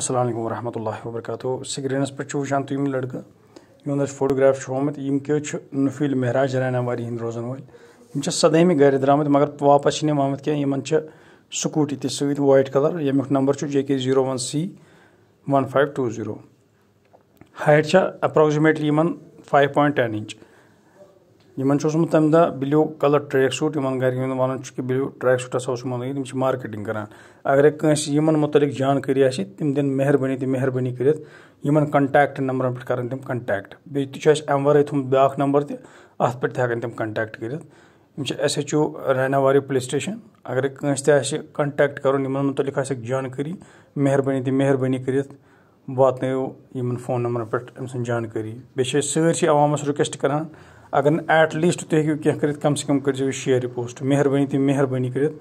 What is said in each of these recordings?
اَسَلام وَرحمتُہ وبرکاتہ سِکریٖنَس پٮ۪ٹھ چھُو وٕچھان تُہۍ یِم لٔڑکہٕ یِہُنٛد اَسہِ فوٹوگرٛاف چھُ آمُت یِم کہِ حظ چھِ نُفیٖل معراج رینہ واری ہِنٛدۍ روزَن وٲلۍ یِم چھِ سَدٲہمہِ گَرِ درٛامٕتۍ مگر واپَس چھِنہٕ یِم آمٕتۍ کینٛہہ یِمَن چھِ سکوٗٹی تہِ سۭتۍ وایٹ کَلَر ییٚمیُک نمبر چھُ J K zero one C one five two zero height چھےٚ اٮ۪پراکزِمیٹلی یِمَن فایِو پویِنٛٹ ٹٮ۪ن اِنچ इन उसम तमें दह ब्लू कलर ट्रैक सूट इन गर वन कि ब्लू ट्रैक सूट हसा लगे तम मार्केटिंग करान अगर इन मुतलिक जानकारी आ तम दिन मेहरबानी तो मेहरबानी कर कंटैक्ट नंबर पे कर तम कंटैक्ट बेस अम वे थोड़ा ब्या नंबर तथ पे हकन तम कंटैक्ट कर S H O Rainawari police station अगर कंस कंटैक्ट कर मुतलिक जानकारी मेहरबानी तो मेहरबानी कर वात इन फोन नंबर पे अम जानकारी बेस सारी अवामस रिक्वेस्ट करान अगर ना ایٹ لیٖسٹ تُہۍ ہیٚکِو کینٛہہ کٔرِتھ کَم سے کَم کٔرۍ زیو یہِ شِیر یہِ پوسٹ مہربٲنی تہِ مہربٲنی کٔرِتھ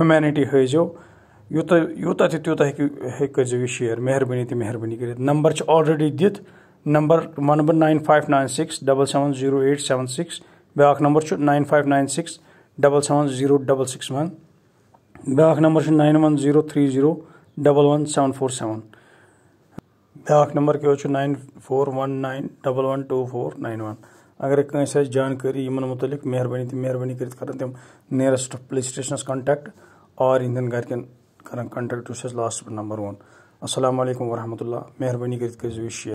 ہیوٗمینِٹی ہٲیزیو یوٗتاہ یوٗتاہ تہِ تیوٗتاہ ہیٚکِو کٔرۍزیو یہِ شِیر مہربٲنی تہِ مہربٲنی کٔرِتھ نمبر چھِ آلریڈی دِتھ نمبر وَنہٕ بہٕ nine five nine six double seven zero eight seven six بیٛاکھ نمبر چھُ nine five nine six double seven zero double six one بیٛاکھ نمبر چھُ nine one zero three zero double one seven four seven بیٛاکھ number کیٛاہ حظ چھُ nine four one nine double one two four nine one अगर कस जानकारी इन मुतल मेहरबानी तो मेहरबानी कर तम नियरस्ट पुलिस स्टेशन कन्टेक्ट और इंदन गर्कन कर कंटैक्ट लास्ट नंबर वन असलम वरहमल मेहरबानी कर शेयर